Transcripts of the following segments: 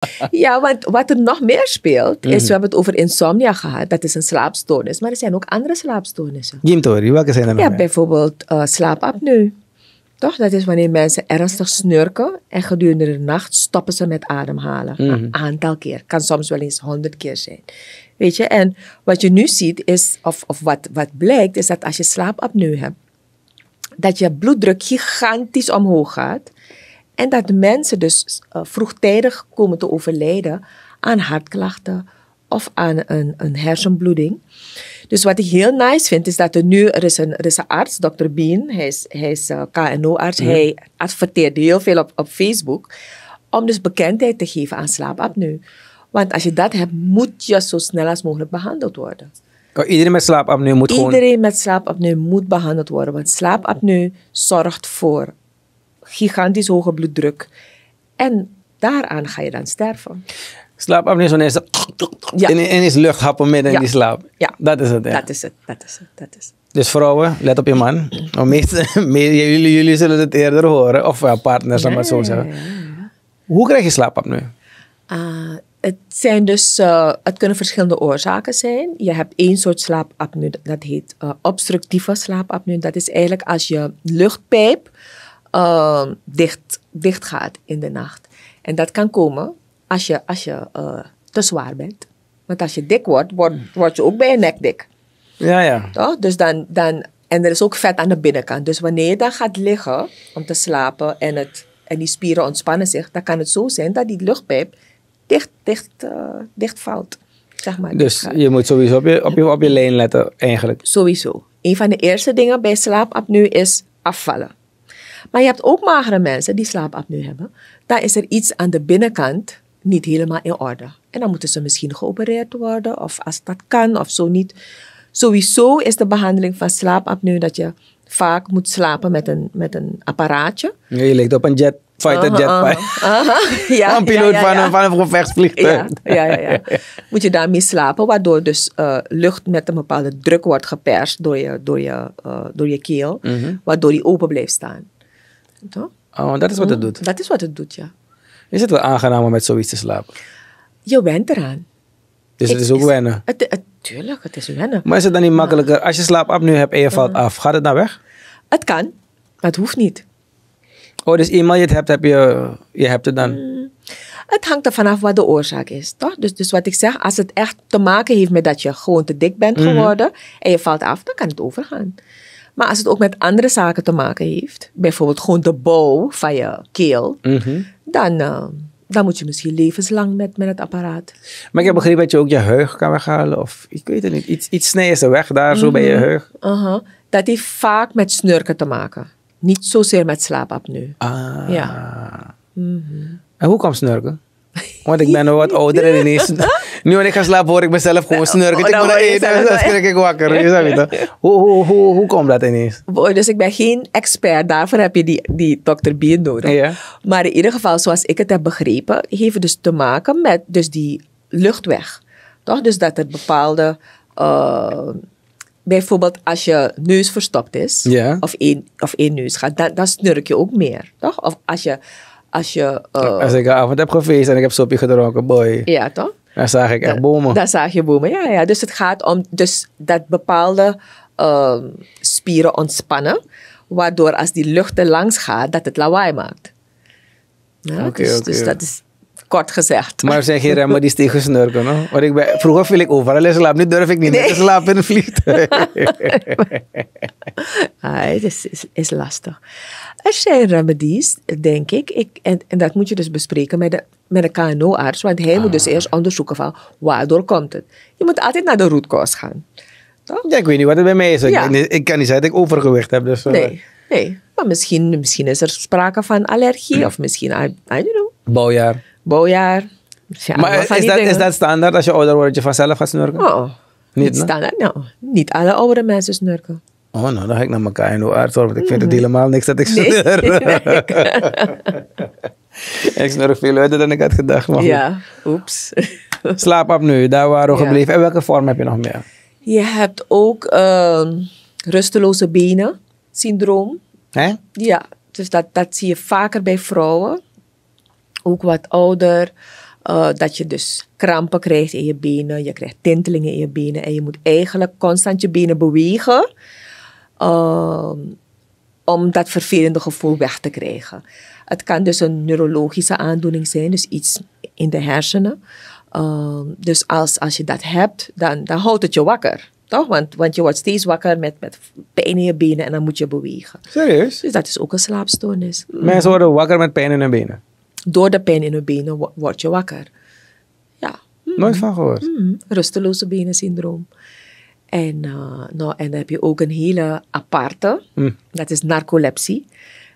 Ja, want wat er nog meer speelt, is, we mhm. hebben het over insomnia gehad. Dat is een slaapstoornis. Maar er zijn ook andere slaapstoornissen. Jimtori, welke zijn er nog Ja, mee? bijvoorbeeld eh, slaapapneu. Toch? Dat is wanneer mensen ernstig snurken en gedurende de nacht stoppen ze met ademhalen. Mhm. Een aantal keer. Kan soms wel eens honderd keer zijn. Weet je, en wat je nu ziet is, of, of wat, wat blijkt, is dat als je slaapapneu hebt, dat je bloeddruk gigantisch omhoog gaat. En dat de mensen dus eh, vroegtijdig komen te overlijden aan hartklachten of aan een, een hersenbloeding. Dus wat ik heel nice vind, is dat er nu, er is een, er is een arts, Dr. Bean, hij is, hij is eh, KNO-arts, mhm. hij adverteert heel veel op, op Facebook, om dus bekendheid te geven aan slaapapneu. Want als je dat hebt, moet je zo snel als mogelijk behandeld worden. iedereen met slaapapneu moet iedereen gewoon... Iedereen met slaapapneu moet behandeld worden, want slaapapneu zorgt voor gigantisch hoge bloeddruk. En daaraan ga je dan sterven. Slaapapneu is wanneer ze in is lucht happen midden in die slaap. Ja. Dat is het. Dat is het. Dat is het. Dat is het. Dus vrouwen, let op je man. jullie, jullie zullen het eerder horen. Of uh, partners, nee. maar zo zeggen. Hoe krijg je slaapapneu? Ah, het, zijn dus, eh, het kunnen verschillende oorzaken zijn. Je hebt één soort slaapapneu, dat heet eh, obstructieve slaapapneu. Dat is eigenlijk als je luchtpijp Ehm, dicht, dicht gaat in de nacht. En dat kan komen als je, als je eh, te zwaar bent. Want als je dik wordt, word, je ook bij je nek dik. Ja, ja. Toch? Dus dan, dan, en er is ook vet aan de binnenkant. Dus wanneer je dan gaat liggen om te slapen en, het, en die spieren ontspannen zich, dan kan het zo zijn dat die luchtpijp dicht, dicht, eh, dicht valt. Zeg maar, dus je moet sowieso op je, op je, op je leen letten, eigenlijk. Sowieso. Een van de eerste dingen bij slaapapneu is afvallen. Maar je hebt ook magere mensen die slaapapneu hebben. Daar is er iets aan de binnenkant niet helemaal in orde. En dan moeten ze misschien geopereerd worden, of als dat kan, of zo niet. Sowieso is de behandeling van slaapapneu dat je vaak moet slapen met een, met een apparaatje. Ja, je ligt op een jet, fighter jet. Ja, een piloot van een, van gevechtsvliegtuig. Ja, ja, ja, Moet je daarmee slapen, waardoor dus eh, lucht met een bepaalde druk wordt geperst door je, door je, eh, door je keel, mhm. waardoor die open blijft staan. Oh, dat is wat het mm. doet. Dat is wat het doet, ja. Is het wel aangenaam met zoiets te slapen? Je bent eraan. Dus het, is ook wennen? tuurlijk, het is wennen. Maar is het dan niet makkelijker? Als je slaapapneu nu hebt en je valt af, gaat het dan weg? Het kan, maar het hoeft niet. Oh, dus eenmaal je het hebt, heb je, je hebt het dan? Mm. Het hangt er vanaf wat de oorzaak is, toch? Dus, dus wat ik zeg, als het echt te maken heeft met dat je gewoon te dik bent mhm. geworden en je valt af, dan kan het overgaan. Maar als het ook met andere zaken te maken heeft, bijvoorbeeld gewoon de bouw van je keel, mhm. dan, eh, dan moet je misschien levenslang met, met het apparaat. Maar ik heb begrepen dat je ook je heug kan weghalen, of ik weet het niet, iets, iets snijden ze weg daar zo bij je mhm. heug. Uh Dat heeft vaak met snurken te maken, niet zozeer met slaapapneu. Ah. Ja. En hoe kwam snurken? Want ik ben nu wat ouder en ineens... Nu wanneer ik ga slapen hoor ik mezelf gewoon oh, snurken. Ik oh, moet eten en dan schrik ik wakker. Je Hoe, hoe, hoe, hoe komt dat ineens? Dus ik ben geen expert. Daarvoor heb je die, die dokter nodig. Maar in ieder geval, zoals ik het heb begrepen... heeft het dus te maken met dus die luchtweg. Toch? Dus dat er bepaalde... Eh, bijvoorbeeld als je neus verstopt is, of, één, of neus gaat, dan, dan snurk je ook meer. Toch? Of als je als je... Eh, als ik een avond heb gefeest en ik heb sopje gedronken, boy. Ja, toch? Dan zag ik echt bomen. Dan zag je bomen, ja, ja. Dus het gaat om dus dat bepaalde ehm, spieren ontspannen, waardoor als die lucht er langs gaat, dat het lawaai maakt. Ja, okay, dus, dus dat is kort gezegd. Maar zeg je, maar die tegen snurken. Want ik ben, vroeger viel ik overal in slaap. Nu durf ik niet nee. te slapen in een vliegtuig. ah, het is, is, is, lastig. Er zijn remedies, denk ik. ik en, en dat moet je dus bespreken met de met een KNO-arts, want hij moet dus ah. eerst onderzoeken van waardoor komt het. Je moet altijd naar de root cause gaan. Toch? Ja, ik weet niet wat het bij mij is. Ik, kan niet zeggen dat ik overgewicht heb. Dus, eh. nee, nee, maar misschien, misschien is er sprake van allergie of misschien, I, I don't know. Bouwjaar bouwjaar. maar is dat, is dat standaard als je ouder wordt, je vanzelf gaat snurken? Oh, niet, standaard. Nou, niet alle oudere mensen snurken. Oh, nou, dan ga ik naar elkaar in hoe aard want ik vind het helemaal niks dat ik snurk. ik snurk veel luider dan ik had gedacht. Maar ja, oeps. Slaap op nu, daar waren we gebleven. En welke vorm heb je nog meer? Je hebt ook ehm, rusteloze benen syndroom. Hè? Ja, dus dat, dat zie je vaker bij vrouwen ook wat ouder. Eh, dat je dus krampen krijgt in je benen, je krijgt tintelingen in je benen en je moet eigenlijk constant je benen bewegen ehm, om dat vervelende gevoel weg te krijgen. Het kan dus een neurologische aandoening zijn, dus iets in de hersenen. Ehm, dus als, als je dat hebt, dan, dan houdt het je wakker. Toch? Want, want je wordt steeds wakker met, met pijn in je benen en dan moet je bewegen. Serieus? Dus dat is ook een slaapstoornis. Mensen worden wakker met pijn in hun benen? Door de pijn in hun benen word je wakker. Ja. Mm-hmm. Nooit van gehoord. Mm-hmm. Rusteloze benen En, eh, nou, en dan heb je ook een hele aparte, mm. dat is narcolepsie.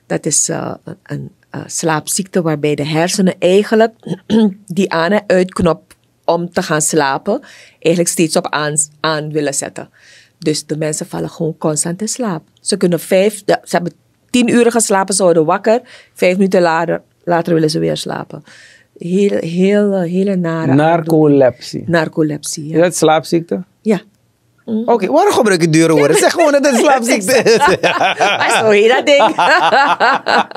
Dat is eh, een eh, slaapziekte waarbij de hersenen eigenlijk die aan- en uitknop om te gaan slapen, eigenlijk steeds op aan, willen zetten. Dus de mensen vallen gewoon constant in slaap. Ze kunnen vijf, ze hebben tien uur geslapen, ze worden wakker. Vijf minuten later Later willen ze weer slapen. Heel, heel, eh, hele nare... Narcolepsie. Narcolepsie, ja. Is dat slaapziekte? Ja. Mm. Oké, okay, waarom gebruik je dure woorden? Zeg gewoon dat het slaapziekte is. maar dat ding.